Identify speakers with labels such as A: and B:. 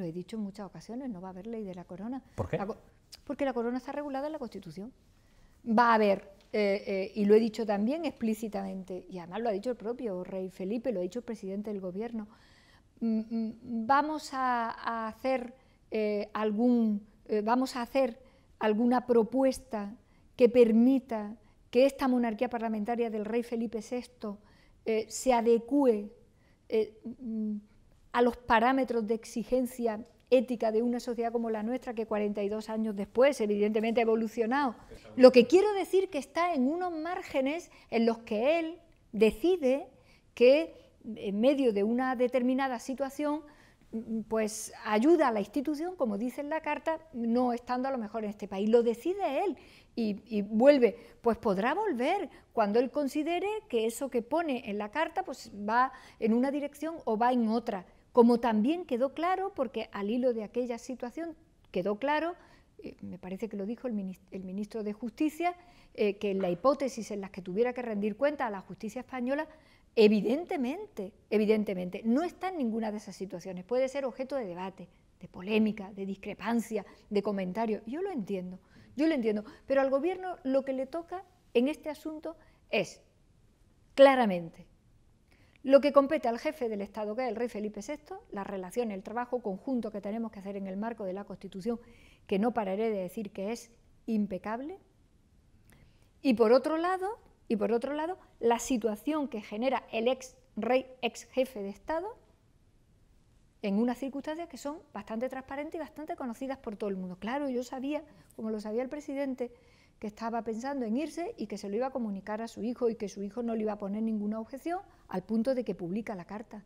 A: lo he dicho en muchas ocasiones, no va a haber ley de la corona. ¿Por qué? porque la corona está regulada en la Constitución. Va a haber, eh, eh, y lo he dicho también explícitamente, y además lo ha dicho el propio rey Felipe, lo ha dicho el presidente del gobierno, mm, mm, vamos a, hacer eh, algún, vamos a hacer alguna propuesta que permita que esta monarquía parlamentaria del rey Felipe VI se adecue, mm, a los parámetros de exigencia ética de una sociedad como la nuestra, que 42 años después, evidentemente, ha evolucionado. Lo que quiero decir que está en unos márgenes en los que él decide que en medio de una determinada situación, pues ayuda a la institución, como dice en la carta, no estando a lo mejor en este país. Lo decide él y, vuelve. Pues podrá volver cuando él considere que eso que pone en la carta pues va en una dirección o va en otra. Como también quedó claro, porque al hilo de aquella situación quedó claro, eh, me parece que lo dijo el, ministro de Justicia, eh, que la hipótesis en la que tuviera que rendir cuenta a la justicia española, evidentemente, evidentemente, no está en ninguna de esas situaciones. Puede ser objeto de debate, de polémica, de discrepancia, de comentario. Yo lo entiendo, yo lo entiendo. Pero al gobierno lo que le toca en este asunto es claramente lo que compete al jefe del Estado, que es el rey Felipe VI, la relación, el trabajo conjunto que tenemos que hacer en el marco de la Constitución, que no pararé de decir que es impecable. Y por otro lado, y por otro lado, la situación que genera el ex rey, ex jefe de Estado, en unas circunstancias que son bastante transparentes y bastante conocidas por todo el mundo. Claro, yo sabía, como lo sabía el presidente, que estaba pensando en irse y que se lo iba a comunicar a su hijo y que su hijo no le iba a poner ninguna objeción al punto de que publica la carta.